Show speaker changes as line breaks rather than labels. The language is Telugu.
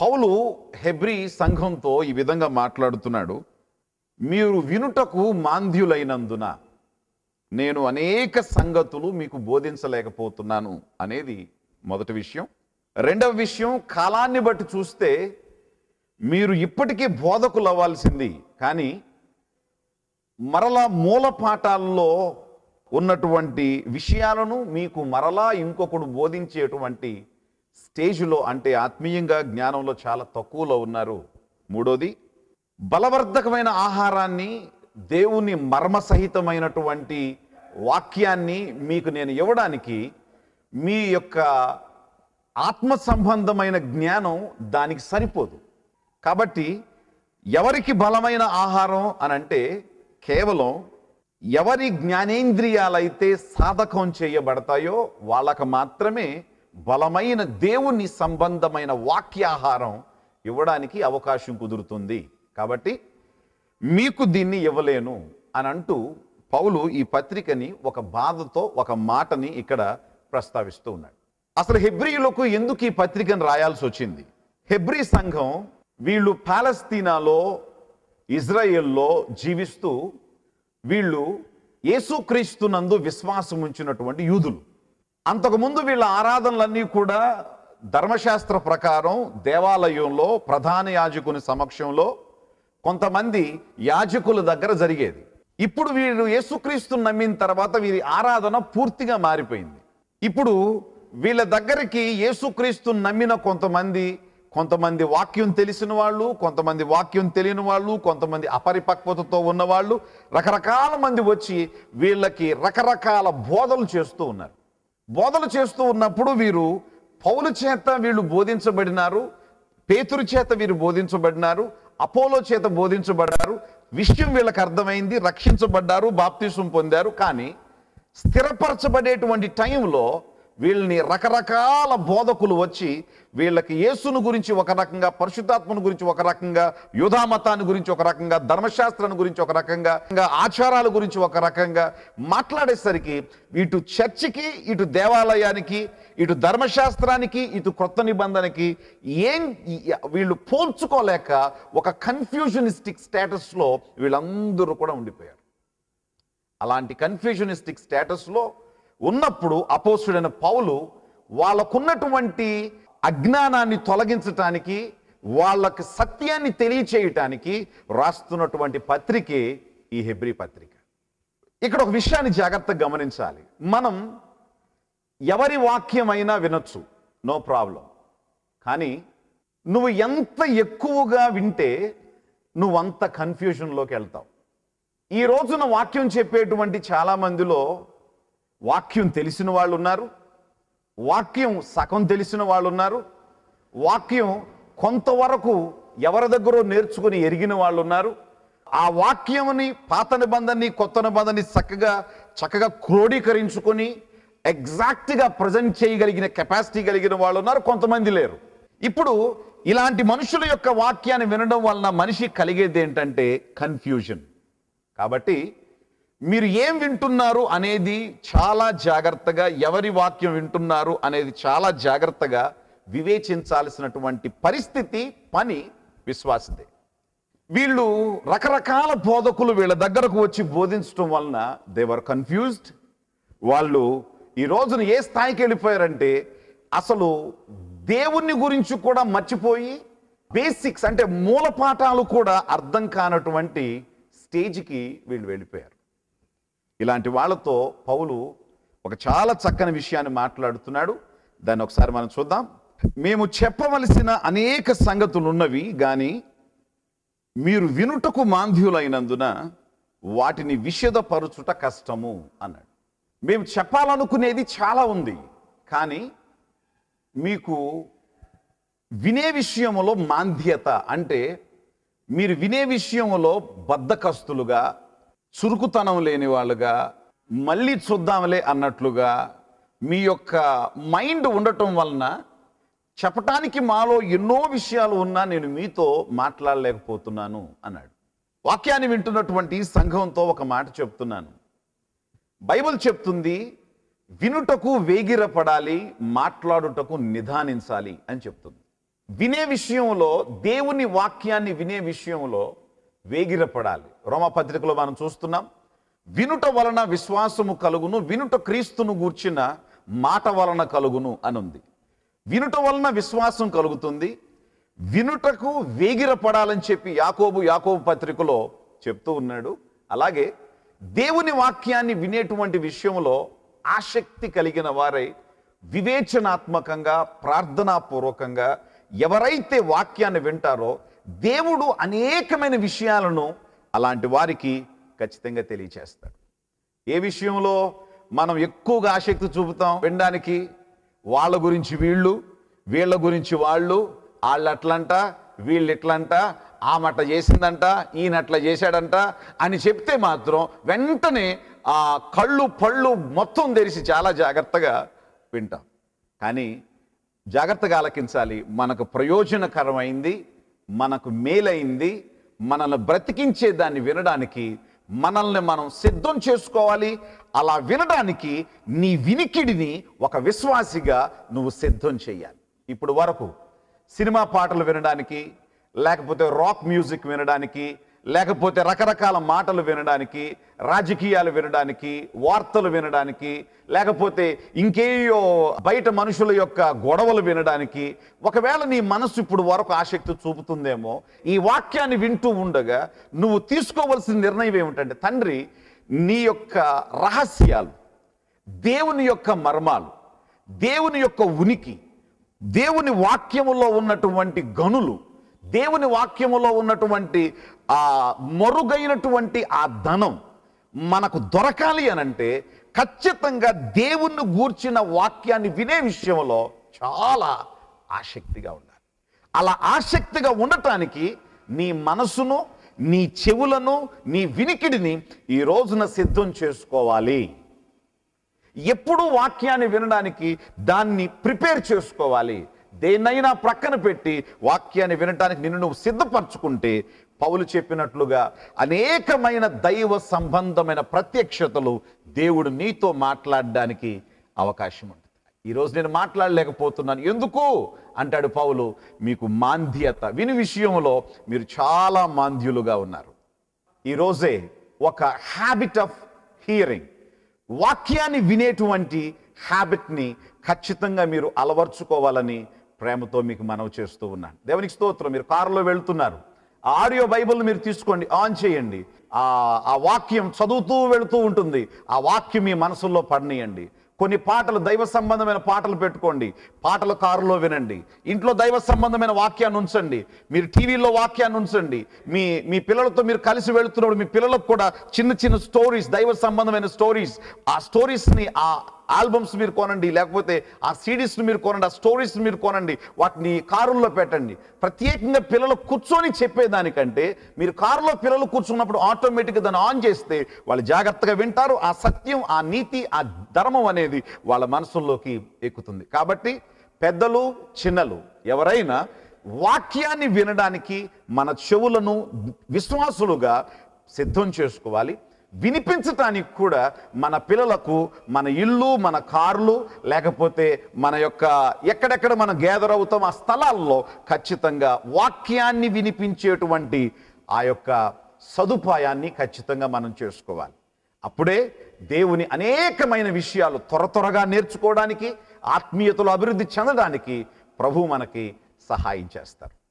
పౌలు హెబ్రి సంఘంతో ఈ విధంగా మాట్లాడుతున్నాడు మీరు వినుటకు మాంద్యులైనందున నేను అనేక సంగతులు మీకు బోధించలేకపోతున్నాను అనేది మొదటి విషయం రెండవ విషయం కాలాన్ని బట్టి చూస్తే మీరు ఇప్పటికీ బోధకులు అవ్వాల్సింది కానీ మరలా మూల పాఠాల్లో ఉన్నటువంటి విషయాలను మీకు మరలా ఇంకొకడు బోధించేటువంటి స్టేజ్లో అంటే ఆత్మీయంగా జ్ఞానంలో చాలా తక్కువలో ఉన్నారు మూడోది బలవర్ధకమైన ఆహారాన్ని దేవుని మర్మసహితమైనటువంటి వాక్యాన్ని మీకు నేను ఇవ్వడానికి మీ యొక్క ఆత్మ సంబంధమైన జ్ఞానం దానికి సరిపోదు కాబట్టి ఎవరికి బలమైన ఆహారం అని అంటే కేవలం ఎవరి జ్ఞానేంద్రియాలైతే సాధకం చేయబడతాయో వాళ్ళకు మాత్రమే బలమైన దేవుని సంబంధమైన వాక్యాహారం ఇవ్వడానికి అవకాశం కుదురుతుంది కాబట్టి మీకు దీన్ని ఇవ్వలేను అని అంటూ పౌలు ఈ పత్రికని ఒక బాధతో ఒక మాటని ఇక్కడ ప్రస్తావిస్తూ ఉన్నాడు అసలు హెబ్రియులకు ఎందుకు ఈ పత్రికను రాయాల్సి వచ్చింది హెబ్రి సంఘం వీళ్ళు పాలస్తీనాలో ఇజ్రాయెల్లో జీవిస్తూ వీళ్ళు యేసుక్రీస్తునందు విశ్వాసం ఉంచినటువంటి యూదులు అంతకుముందు వీళ్ళ ఆరాధనలన్నీ కూడా ధర్మశాస్త్ర ప్రకారం దేవాలయంలో ప్రధాన యాజకుని సమక్షంలో కొంతమంది యాజకుల దగ్గర జరిగేది ఇప్పుడు వీరు యేసుక్రీస్తును నమ్మిన తర్వాత వీరి ఆరాధన పూర్తిగా మారిపోయింది ఇప్పుడు వీళ్ళ దగ్గరికి యేసుక్రీస్తును నమ్మిన కొంతమంది కొంతమంది వాక్యం తెలిసిన వాళ్ళు కొంతమంది వాక్యం తెలియని వాళ్ళు కొంతమంది అపరిపక్వతతో ఉన్నవాళ్ళు రకరకాల మంది వచ్చి వీళ్ళకి రకరకాల బోధలు చేస్తూ ఉన్నారు బోధలు చేస్తూ ఉన్నప్పుడు వీరు పౌలు చేత వీళ్ళు బోధించబడినారు పేతురు చేత వీరు బోధించబడినారు అపోలో చేత బోధించబడ్డారు విషయం వీళ్ళకి అర్థమైంది రక్షించబడ్డారు బాప్తీసం పొందారు కానీ స్థిరపరచబడేటువంటి టైంలో వీళ్ళని రకరకాల బోధకులు వచ్చి వీళ్ళకి యేసును గురించి ఒక రకంగా పరిశుద్ధాత్మను గురించి ఒక రకంగా యోధామతాన్ని గురించి ఒక రకంగా ధర్మశాస్త్రాన్ని గురించి ఒక రకంగా ఇంకా ఆచారాల గురించి ఒక రకంగా మాట్లాడేసరికి ఇటు చర్చికి ఇటు దేవాలయానికి ఇటు ధర్మశాస్త్రానికి ఇటు క్రొత్త నిబంధనకి ఏం వీళ్ళు పోల్చుకోలేక ఒక కన్ఫ్యూజనిస్టిక్ స్టేటస్లో వీళ్ళందరూ కూడా ఉండిపోయారు అలాంటి కన్ఫ్యూజనిస్టిక్ స్టేటస్లో ఉన్నప్పుడు అపోసుడైన పౌలు వాళ్ళకున్నటువంటి అజ్ఞానాన్ని తొలగించటానికి వాళ్ళకి సత్యాన్ని తెలియచేయటానికి రాస్తున్నటువంటి పత్రికే ఈ హెబ్రి పత్రిక ఇక్కడ ఒక విషయాన్ని జాగ్రత్తగా గమనించాలి మనం ఎవరి వాక్యమైనా వినొచ్చు నో ప్రాబ్లం కానీ నువ్వు ఎంత ఎక్కువగా వింటే నువ్వంత కన్ఫ్యూషన్లోకి వెళ్తావు ఈ రోజున వాక్యం చెప్పేటువంటి చాలామందిలో వాక్యం తెలిసిన వాళ్ళు ఉన్నారు వాక్యం సగం తెలిసిన వాళ్ళు ఉన్నారు వాక్యం కొంతవరకు ఎవరి దగ్గర నేర్చుకుని ఎరిగిన వాళ్ళు ఉన్నారు ఆ వాక్యంని పాత నిబంధనని కొత్త నిబంధనని చక్కగా చక్కగా క్రోడీకరించుకొని ఎగ్జాక్ట్గా ప్రజెంట్ చేయగలిగిన కెపాసిటీ కలిగిన వాళ్ళు ఉన్నారు కొంతమంది లేరు ఇప్పుడు ఇలాంటి మనుషుల యొక్క వాక్యాన్ని వినడం వలన మనిషి కలిగేది ఏంటంటే కన్ఫ్యూజన్ కాబట్టి మీరు ఏం వింటున్నారు అనేది చాలా జాగ్రత్తగా ఎవరి వాక్యం వింటున్నారు అనేది చాలా జాగ్రత్తగా వివేచించాల్సినటువంటి పరిస్థితి పని విశ్వాసదే వీళ్ళు రకరకాల బోధకులు వీళ్ళ దగ్గరకు వచ్చి బోధించడం వలన దేవర్ కన్ఫ్యూజ్డ్ వాళ్ళు ఈ రోజున ఏ స్థాయికి వెళ్ళిపోయారంటే అసలు దేవుణ్ణి గురించి కూడా మర్చిపోయి బేసిక్స్ అంటే మూల పాఠాలు కూడా అర్థం కానటువంటి స్టేజ్కి వీళ్ళు వెళ్ళిపోయారు ఇలాంటి వాళ్ళతో పౌలు ఒక చాలా చక్కని విషయాన్ని మాట్లాడుతున్నాడు దాన్ని ఒకసారి మనం చూద్దాం మేము చెప్పవలసిన అనేక సంగతులు ఉన్నవి కానీ మీరు వినుటకు మాంధ్యులైనందున వాటిని విషదపరుచుట కష్టము అన్నాడు మేము చెప్పాలనుకునేది చాలా ఉంది కానీ మీకు వినే విషయంలో మాంధ్యత అంటే మీరు వినే విషయంలో బద్దకస్తులుగా చురుకుతనం లేని వాళ్ళుగా మళ్ళీ చూద్దాంలే అన్నట్లుగా మీ యొక్క మైండ్ ఉండటం వలన చెప్పటానికి మాలో ఎన్నో విషయాలు ఉన్నా నేను మీతో మాట్లాడలేకపోతున్నాను అన్నాడు వాక్యాన్ని వింటున్నటువంటి సంఘంతో ఒక మాట చెప్తున్నాను బైబిల్ చెప్తుంది వినుటకు వేగిరపడాలి మాట్లాడుటకు నిదానించాలి అని చెప్తుంది వినే విషయంలో దేవుని వాక్యాన్ని వినే విషయంలో వేగిరపడాలి రోమ పత్రికలో మనం చూస్తున్నాం వినుట వలన విశ్వాసము కలుగును వినుట క్రీస్తును గూర్చిన మాట వలన కలుగును అని ఉంది వినుట వలన విశ్వాసం కలుగుతుంది వినుటకు వేగిరపడాలని చెప్పి యాకోబు యాకోబు పత్రికలో చెప్తూ ఉన్నాడు అలాగే దేవుని వాక్యాన్ని వినేటువంటి విషయంలో ఆసక్తి కలిగిన వారై వివేచనాత్మకంగా ప్రార్థనాపూర్వకంగా ఎవరైతే వాక్యాన్ని వింటారో దేవుడు అనేకమైన విషయాలను అలాంటి వారికి ఖచ్చితంగా తెలియచేస్తాడు ఏ విషయంలో మనం ఎక్కువగా ఆసక్తి చూపుతాం వినడానికి వాళ్ళ గురించి వీళ్ళు వీళ్ళ గురించి వాళ్ళు వాళ్ళు అట్లంట వీళ్ళు ఎట్లంట ఆమె అట్లా చేసిందంట ఈయన అట్లా చేశాడంట అని చెప్తే మాత్రం వెంటనే ఆ కళ్ళు పళ్ళు మొత్తం తెరిసి చాలా జాగ్రత్తగా వింటాం కానీ జాగ్రత్తగా ఆలకించాలి మనకు ప్రయోజనకరమైంది మనకు మేలైంది మనల్ని బ్రతికించే దాన్ని వినడానికి మనల్ని మనం సిద్ధం చేసుకోవాలి అలా వినడానికి నీ వినికిడిని ఒక విశ్వాసిగా నువ్వు సిద్ధం చేయాలి ఇప్పుడు వరకు సినిమా పాటలు వినడానికి లేకపోతే రాక్ మ్యూజిక్ వినడానికి లేకపోతే రకరకాల మాటలు వినడానికి రాజకీయాలు వినడానికి వార్తలు వినడానికి లేకపోతే ఇంకేయో బయట మనుషుల యొక్క గొడవలు వినడానికి ఒకవేళ నీ మనసు ఇప్పుడు వరకు ఆసక్తి చూపుతుందేమో ఈ వాక్యాన్ని వింటూ ఉండగా నువ్వు తీసుకోవలసిన నిర్ణయం ఏమిటంటే తండ్రి నీ యొక్క రహస్యాలు దేవుని యొక్క మర్మాలు దేవుని యొక్క ఉనికి దేవుని వాక్యములో ఉన్నటువంటి గనులు దేవుని వాక్యములో ఉన్నటువంటి ఆ మరుగైనటువంటి ఆ ధనం మనకు దొరకాలి అనంటే ఖచ్చితంగా దేవుణ్ణి గూర్చిన వాక్యాన్ని వినే విషయంలో చాలా ఆసక్తిగా ఉండాలి అలా ఆసక్తిగా ఉండటానికి నీ మనసును నీ చెవులను నీ వినికిడిని ఈ రోజున సిద్ధం చేసుకోవాలి ఎప్పుడూ వాక్యాన్ని వినడానికి దాన్ని ప్రిపేర్ చేసుకోవాలి దేన్నైనా ప్రక్కన పెట్టి వాక్యాన్ని వినటానికి నిన్ను నువ్వు సిద్ధపరచుకుంటే పౌలు చెప్పినట్లుగా అనేకమైన దైవ సంబంధమైన ప్రత్యక్షతలు దేవుడు నీతో మాట్లాడడానికి అవకాశం ఉంటుంది ఈరోజు నేను మాట్లాడలేకపోతున్నాను ఎందుకు అంటాడు పౌలు మీకు మాంద్యత విని విషయంలో మీరు చాలా మాంద్యులుగా ఉన్నారు ఈరోజే ఒక హ్యాబిట్ ఆఫ్ హియరింగ్ వాక్యాన్ని వినేటువంటి హ్యాబిట్ని ఖచ్చితంగా మీరు అలవర్చుకోవాలని ప్రేమతో మీకు మనవి చేస్తూ ఉన్నాను దేవునికి స్తోత్రం మీరు కారులో వెళుతున్నారు ఆ ఆడియో బైబిల్ మీరు తీసుకోండి ఆన్ చేయండి ఆ వాక్యం చదువుతూ వెళుతూ ఉంటుంది ఆ వాక్యం మీ మనసుల్లో పడనీయండి కొన్ని పాటలు దైవ సంబంధమైన పాటలు పెట్టుకోండి పాటలు కారులో వినండి ఇంట్లో దైవ సంబంధమైన వాక్యాన్ని ఉంచండి మీరు టీవీలో వాక్యాన్ని ఉంచండి మీ మీ పిల్లలతో మీరు కలిసి వెళుతున్నప్పుడు మీ పిల్లలకు కూడా చిన్న చిన్న స్టోరీస్ దైవ సంబంధమైన స్టోరీస్ ఆ స్టోరీస్ని ఆ ఆల్బమ్స్ మీరు కొనండి లేకపోతే ఆ సీడీస్ని మీరు కొనండి ఆ స్టోరీస్ని మీరు కొనండి వాటిని కారుల్లో పెట్టండి ప్రత్యేకంగా పిల్లలు కూర్చొని చెప్పేదానికంటే మీరు కారులో పిల్లలు కూర్చున్నప్పుడు ఆటోమేటిక్గా దాన్ని ఆన్ చేస్తే వాళ్ళు జాగ్రత్తగా వింటారు ఆ సత్యం ఆ నీతి ఆ ధర్మం అనేది వాళ్ళ మనసుల్లోకి ఎక్కుతుంది కాబట్టి పెద్దలు చిన్నలు ఎవరైనా వాక్యాన్ని వినడానికి మన చెవులను విశ్వాసులుగా సిద్ధం చేసుకోవాలి వినిపించటానికి కూడా మన పిల్లలకు మన ఇల్లు మన కార్లు లేకపోతే మన యొక్క ఎక్కడెక్కడ మనం గ్యాదర్ అవుతాం ఆ స్థలాల్లో ఖచ్చితంగా వాక్యాన్ని వినిపించేటువంటి ఆ యొక్క సదుపాయాన్ని ఖచ్చితంగా మనం చేసుకోవాలి అప్పుడే దేవుని అనేకమైన విషయాలు త్వర త్వరగా నేర్చుకోవడానికి ఆత్మీయతలు అభివృద్ధి చెందడానికి ప్రభు మనకి సహాయం చేస్తారు